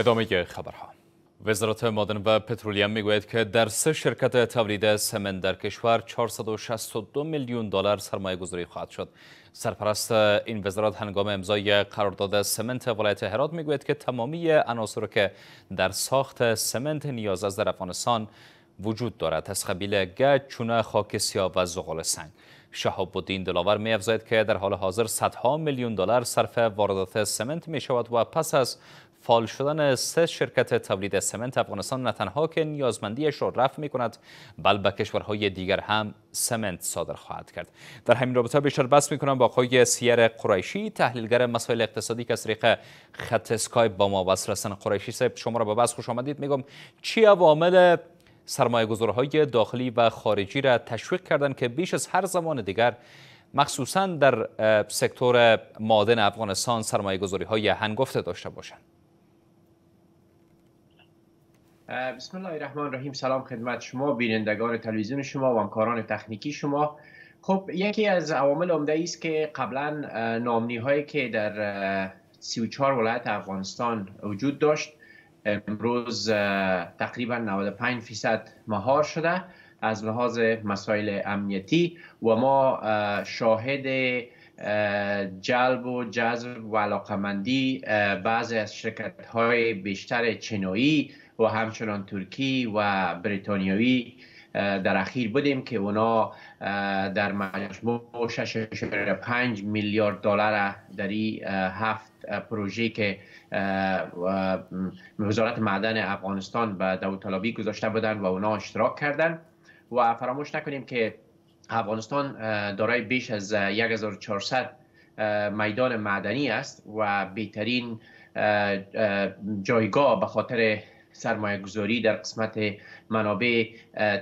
ادامه خبرها وزارت مادن و پترولیم میگوید که در سه شرکت تولید سمن در کشور 462 میلیون دلار سرمایه گذاری خواهد شد سرپرست این وزارت هنگام امضای قرارداد سمنت ولایت هرات میگوید که تمامی عناصر که در ساخت سمنت نیاز از در افغانستان وجود دارد از قبیل گچ چونه خاک سیاه و زغال سنگ شهاب الدین دلاور میافزاید که در حال حاضر صدها میلیون دلار صرف واردات سمنت می شود و پس از فال شدن سه شرکت تولید سمنت افغانستان نه تنها که نیازمندیش را رفع می کند بل به کشورهای دیگر هم سمنت صادر خواهد کرد در همین رابطه بیشتر بحث می کنم با آقای سیر قریشی تحلیلگر مسائل اقتصادی که از طریق خط اسکایپ با ما وصل هستند قریشی صاحب شما را به بس خوش آمدید میگم چی عوامل سرمایه گذارهای داخلی و خارجی را تشویق کردند که بیش از هر زمان دیگر مخصوصا در سکتور مادن افغانستان سرمایه گذاری های هنگفته داشته باشند بسم الله الرحمن الرحیم سلام خدمت شما بینندگان تلویزیون شما و همکاران تکنیکی شما خب یکی از عوامل عمده ای است که قبلا نامنی هایی که در 34 ولایت افغانستان وجود داشت امروز تقریبا 95 فیصد مهار شده از لحاظ مسائل امنیتی و ما شاهد جلب و جذب و علاقمندی بعضی از شرکت های بیشتر چنایی و همچنان ترکی و بریتانیایی در اخیر بودیم که اونا در مجموع 6.5 میلیارد دلار در این هفت پروژه که وزارت معدن افغانستان به داوطلبی گذاشته بودند و اونا اشتراک کردند و فراموش نکنیم که افغانستان دارای بیش از 1400 میدان معدنی است و بهترین جایگاه به خاطر سرمایه گذاری در قسمت منابع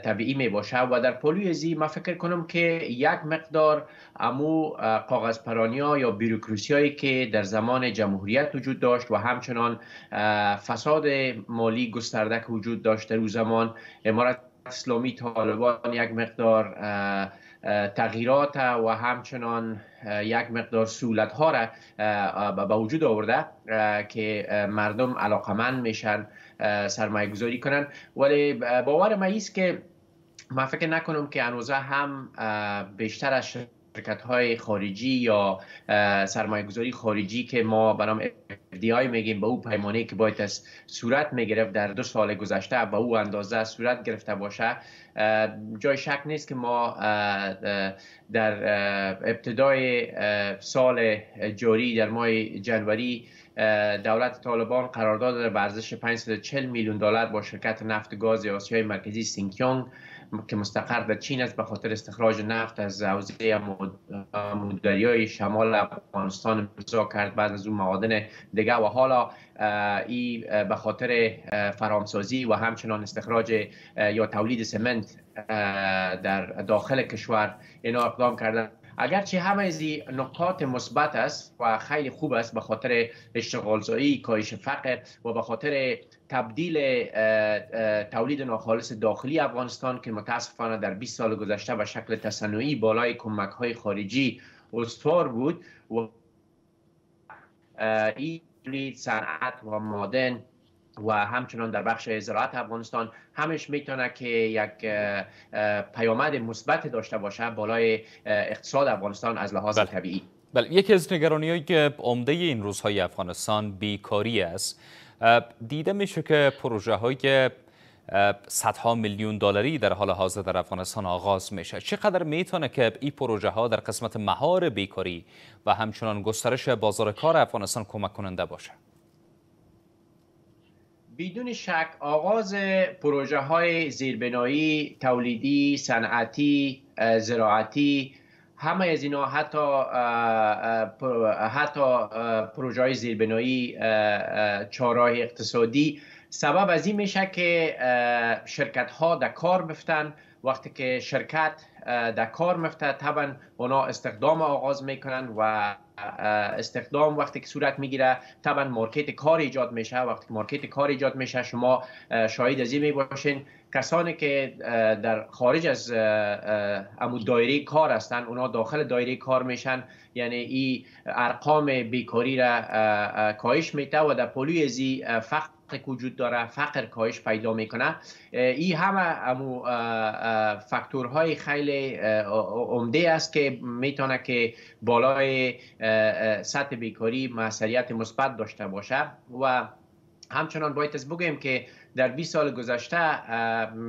طبیعی می باشه و در زی ما فکر کنم که یک مقدار امو کاغذ ها یا بیروکروسی هایی که در زمان جمهوریت وجود داشت و همچنان فساد مالی گسترده که وجود داشت در او زمان اسلامی طالبان یک مقدار تغییرات و همچنان یک مقدار سولت ها را به وجود آورده که مردم علاقمند میشن سرمایه گذاری کنن ولی باور ما است که من فکر نکنم که انوزه هم بیشتر از شرکت های خارجی یا سرمایه خارجی که ما برام FDI میگیم به او پیمانه که باید از صورت میگرفت در دو سال گذشته به او اندازه صورت گرفته باشه جای شک نیست که ما در ابتدای سال جاری در ماه جنوری دولت طالبان قرارداد به ارزش 540 میلیون دلار با شرکت نفت گاز آسیای مرکزی سینکیونگ که مستقر در چین است به خاطر استخراج نفت از حوزه مدریای شمال افغانستان امضا کرد بعد از اون معادن دیگه و حالا ای به خاطر فرامسازی و همچنان استخراج یا تولید سمنت در داخل کشور اینا اقدام کردن اگرچه همه از نقاط مثبت است و خیلی خوب است به خاطر اشتغال زایی کاهش فقر و به خاطر تبدیل تولید ناخالص داخلی افغانستان که متاسفانه در 20 سال گذشته به شکل تصنعی بالای کمک های خارجی استوار بود و این صنعت و مادن و همچنان در بخش زراعت افغانستان همش میتونه که یک پیامد مثبت داشته باشه بالای اقتصاد افغانستان از لحاظ بله. طبیعی بله، یکی از نگرانی هایی که عمده این روزهای افغانستان بیکاری است دیده میشه که پروژه های صدها میلیون دلاری در حال حاضر در افغانستان آغاز میشه چقدر میتونه که این پروژه ها در قسمت مهار بیکاری و همچنان گسترش بازار کار افغانستان کمک کننده باشه بدون شک آغاز پروژه های زیربنایی، تولیدی، صنعتی، زراعتی همه از اینا حتی حتی پروژه های زیربنایی چاراه اقتصادی سبب از این میشه که شرکت ها در کار بفتن وقتی که شرکت در کار میفته طبعا اونا استخدام آغاز میکنن و استخدام وقتی که صورت میگیره طبعا مارکت کار ایجاد میشه وقتی مارکت کار ایجاد میشه شما شاهد از این میباشین کسانی که در خارج از امو دایره کار هستن اونا داخل دایره کار میشن یعنی این ارقام بیکاری را کاهش میته و در پلوی ازی فقط وجود داره فقر کاهش پیدا میکنه این همه امو فاکتورهای خیلی عمده است که میتونه که بالای سطح بیکاری موثریت مثبت داشته باشه و همچنان باید از بگویم که در 20 سال گذشته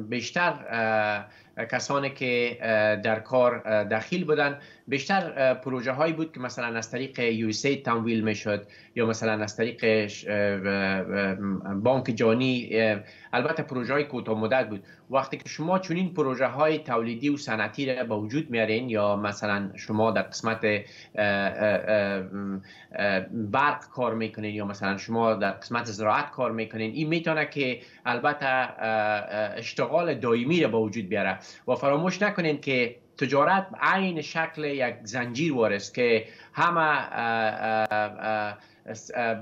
بیشتر کسانی که در کار دخیل بودن بیشتر پروژه هایی بود که مثلا از طریق یویسی تمویل می شد یا مثلا از طریق بانک جانی البته پروژه های کوتاه مدت بود وقتی که شما چنین پروژه های تولیدی و صنعتی را به وجود میارین یا مثلا شما در قسمت برق کار میکنین یا مثلا شما در قسمت زراعت کار میکنین این میتونه که البته اشتغال دائمی را به وجود بیاره و فراموش نکنین که تجارت عین شکل یک زنجیر وارست که همه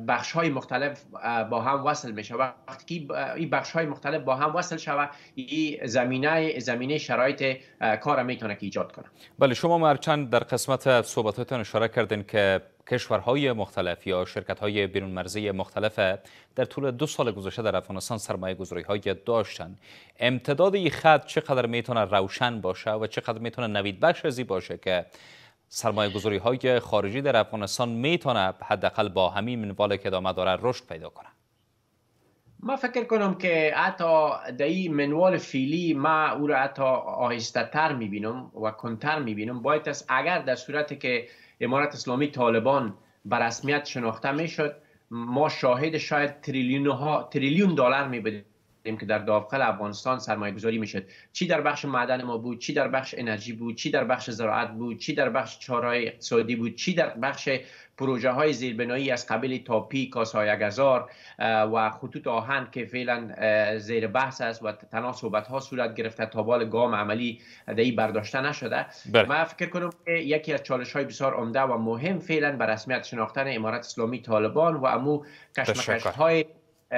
بخش های مختلف با هم وصل میشه وقتی این بخش های مختلف با هم وصل شود این زمینه زمینه شرایط کار میتونه که ایجاد کنه بله شما مرچند در قسمت صحبتاتون اشاره کردین که کشورهای مختلف یا شرکت های بیرون مرزی مختلف در طول دو سال گذشته در افغانستان سرمایه گذاری های داشتن امتداد این خط چقدر میتونه روشن باشه و چقدر میتونه نوید بخش ازی باشه که سرمایه گذاری های خارجی در افغانستان میتونه حداقل با همین منوال که ادامه داره رشد پیدا کنه ما فکر کنم که حتی در این منوال فیلی ما او را حتی آهسته تر میبینم و کنتر میبینم باید اگر در صورت که امارت اسلامی طالبان به رسمیت شناخته میشد ما شاهد شاید تریلیون, ها، تریلیون دلار می داریم که در داخل افغانستان سرمایه گذاری میشد چی در بخش معدن ما بود چی در بخش انرژی بود چی در بخش زراعت بود چی در بخش چارهای اقتصادی بود چی در بخش پروژه های زیربنایی از قبیل تاپی هزار و خطوط آهن که فعلا زیر بحث است و تنها صحبت ها صورت گرفته تا بال گام عملی دهی برداشته نشده بله. من فکر کنم که یکی از چالش های بسیار عمده و مهم فعلا بر رسمیت شناختن امارت اسلامی طالبان و امو کشمکش های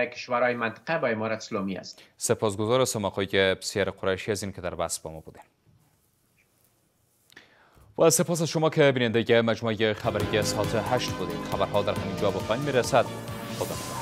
کشورهای منطقه با امارت اسلامی است سپاسگزار شما آقای بسیار قریشی از این که در بس با ما بودید و سپاس شما که بیننده مجموعه خبری ساعت 8 بودید خبرها در همین جا به پایان میرسد خدا